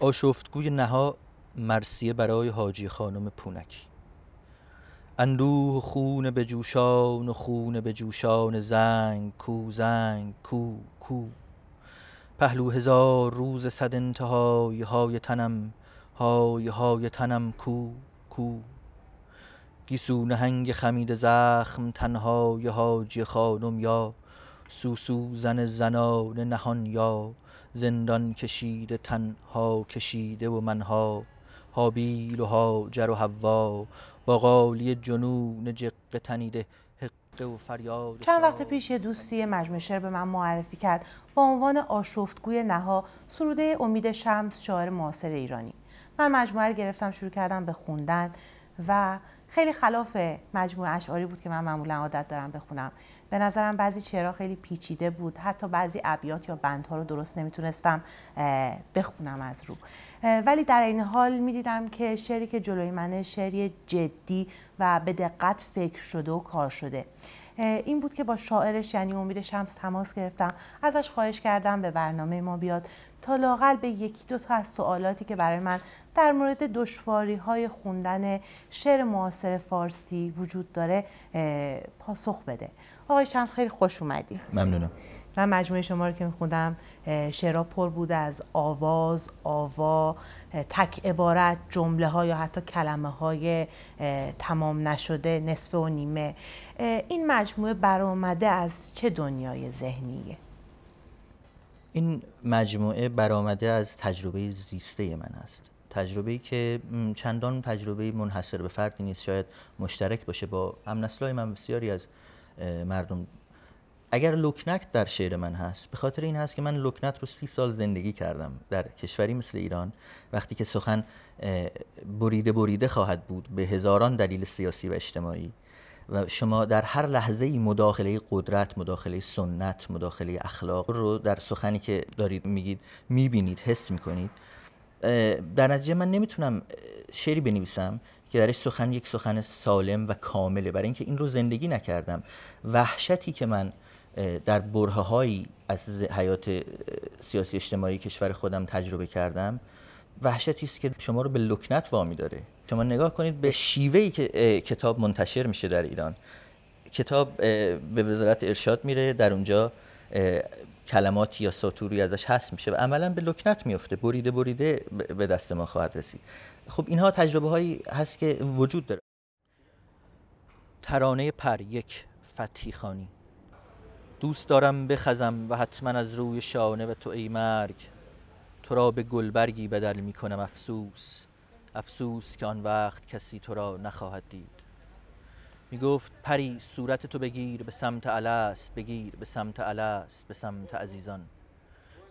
آشفتگوی نها مرسیه برای حاجی خانم پونکی اندوه خون به جوشان و خون به جوشان زنگ کو زنگ کو کو پهلو هزار روز صد انتهای های تنم های های تنم کو کو گیسو نهنگ خمید زخم تنهای حاجی خانم یا سوسو زن زنان نهان یا زندان کشیده تنها کشیده و منها حابیل و هاجر و حوا با قالی جنون جقه تنیده حقه و فریاد چند وقت پیش یه دوستی مجموعه شعر به من معرفی کرد با عنوان آشفتگوی نها سروده امید شمس شاعر معاصر ایرانی من مجموعه رو گرفتم شروع کردم به خوندن و خیلی خلاف مجموعه اشعاری بود که من معمولا عادت دارم بخونم به نظرم بعضی شعرها خیلی پیچیده بود حتی بعضی ابیات یا بندها رو درست نمیتونستم بخونم از رو ولی در این حال میدیدم که شعری که جلوی منه شعری جدی و به دقت فکر شده و کار شده این بود که با شاعرش یعنی امید شمس تماس گرفتم ازش خواهش کردم به برنامه ما بیاد تا لاقل به یکی دو تا از سوالاتی که برای من در مورد دشواری های خوندن شعر معاصر فارسی وجود داره پاسخ بده آقای شمس خیلی خوش اومدی ممنونم من مجموعه شما رو که میخوندم شعرا پر بود از آواز آوا تک عبارت جمله ها یا حتی کلمه های تمام نشده نصف و نیمه این مجموعه برآمده از چه دنیای ذهنیه این مجموعه برآمده از تجربه زیسته من است تجربه ای که چندان تجربه منحصر به فردی نیست شاید مشترک باشه با هم من بسیاری از مردم اگر لکنت در شعر من هست به خاطر این هست که من لکنت رو سی سال زندگی کردم در کشوری مثل ایران وقتی که سخن بریده بریده خواهد بود به هزاران دلیل سیاسی و اجتماعی و شما در هر لحظه ای مداخله قدرت مداخله سنت مداخله اخلاق رو در سخنی که دارید میگید میبینید حس میکنید در نتیجه من نمیتونم شعری بنویسم که درش سخن یک سخن سالم و کامله برای اینکه این رو زندگی نکردم وحشتی که من در برهه هایی از حیات سیاسی اجتماعی کشور خودم تجربه کردم وحشتی است که شما رو به لکنت وامی داره شما نگاه کنید به شیوهی که کتاب منتشر میشه در ایران کتاب به وزارت ارشاد میره در اونجا کلمات یا ساتوری ازش هست میشه و عملا به لکنت میفته بریده بریده به دست ما خواهد رسید خب اینها تجربه هایی هست که وجود داره ترانه پر یک فتیخانی دوست دارم بخزم و حتما از روی شانه و تو ای مرگ تو را به گلبرگی بدل می کنم افسوس افسوس که آن وقت کسی تو را نخواهد دید می گفت پری صورت تو بگیر به سمت علاس بگیر به سمت علاس به سمت عزیزان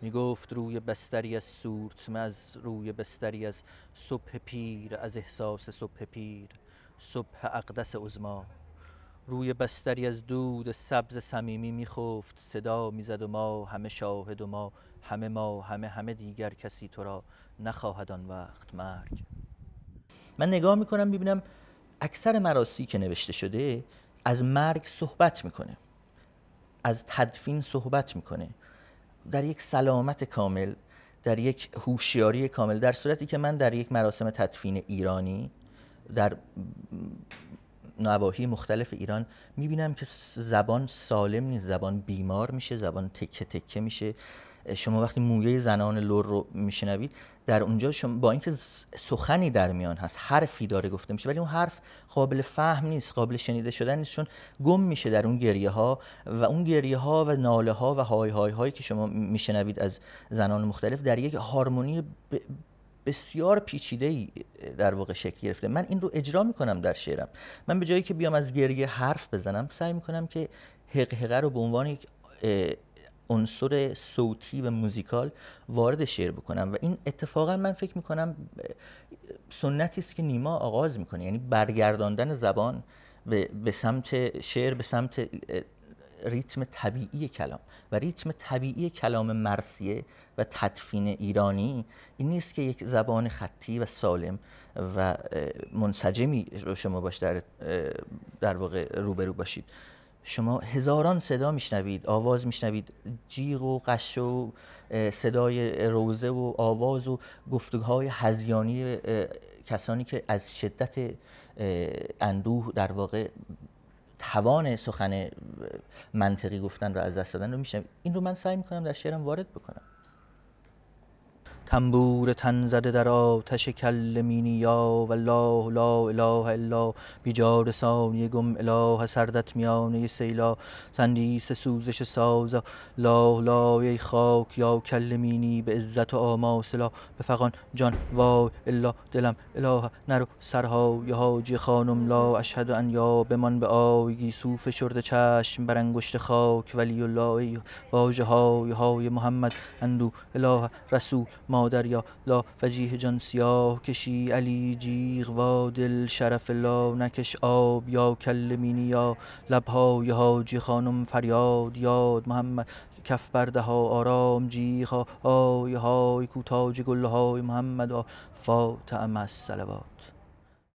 می گفت روی بستری از سورت از روی بستری از صبح پیر از احساس صبح پیر صبح اقدس عزما روی بستری از دود سبز صمیمی میخفت صدا میزد و ما همه شاهد و ما همه ما همه همه دیگر کسی تو را نخواهد آن وقت مرگ من نگاه میکنم ببینم اکثر مراسی که نوشته شده از مرگ صحبت میکنه از تدفین صحبت میکنه در یک سلامت کامل در یک هوشیاری کامل در صورتی که من در یک مراسم تدفین ایرانی در نواحی مختلف ایران میبینم که زبان سالم نیست زبان بیمار میشه زبان تکه تکه میشه شما وقتی مویه زنان لور رو میشنوید در اونجا شما با اینکه سخنی در میان هست حرفی داره گفته میشه ولی اون حرف قابل فهم نیست قابل شنیده شدن نیست چون گم میشه در اون گریه ها و اون گریه ها و ناله ها و های های هایی که شما میشنوید از زنان مختلف در یک هارمونی بسیار پیچیده ای در واقع شکل گرفته من این رو اجرا میکنم در شعرم من به جایی که بیام از گریه حرف بزنم سعی میکنم که هق رو به عنوان یک عنصر صوتی و موزیکال وارد شعر بکنم و این اتفاقا من فکر میکنم سنتی است که نیما آغاز میکنه یعنی برگرداندن زبان به سمت شعر به سمت ریتم طبیعی کلام و ریتم طبیعی کلام مرسیه و تدفین ایرانی این نیست که یک زبان خطی و سالم و منسجمی شما باش در, در واقع روبرو باشید شما هزاران صدا میشنوید آواز میشنوید جیغ و قش و صدای روزه و آواز و گفتگوهای هزیانی کسانی که از شدت اندوه در واقع توان سخن منطقی گفتن رو از دست دادن رو میشم این رو من سعی میکنم در شعرم وارد بکنم تنبور تن زده در آتش کل یا والله لا اله الا بیجار ثانی گم اله سردت میانه سیلا سندیس سوزش سازا لا ای خاک یا کل مینی به عزت و آماسلا به فقان جان وای الا دلم اله نرو سرها یا حاجی خانم لا اشهد ان یا بمان به آیگی سوف شرد چشم بر انگشت خاک ولی الله واژه های های محمد اندو اله رسول ما مادر یا لا وجیه جان سیاه کشی علی جیغ و دل شرف لا نکش آب یا کلمینی یا لبهای حاجی خانم فریاد یاد محمد کف برده ها آرام جیخ ها آی های کوتاج گل های محمد از سلوات